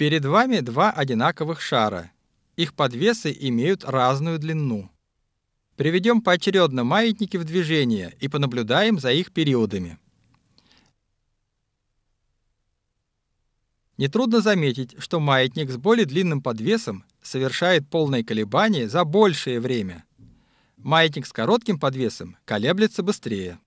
Перед вами два одинаковых шара. Их подвесы имеют разную длину. Приведем поочередно маятники в движение и понаблюдаем за их периодами. Нетрудно заметить, что маятник с более длинным подвесом совершает полное колебание за большее время. Маятник с коротким подвесом колеблется быстрее.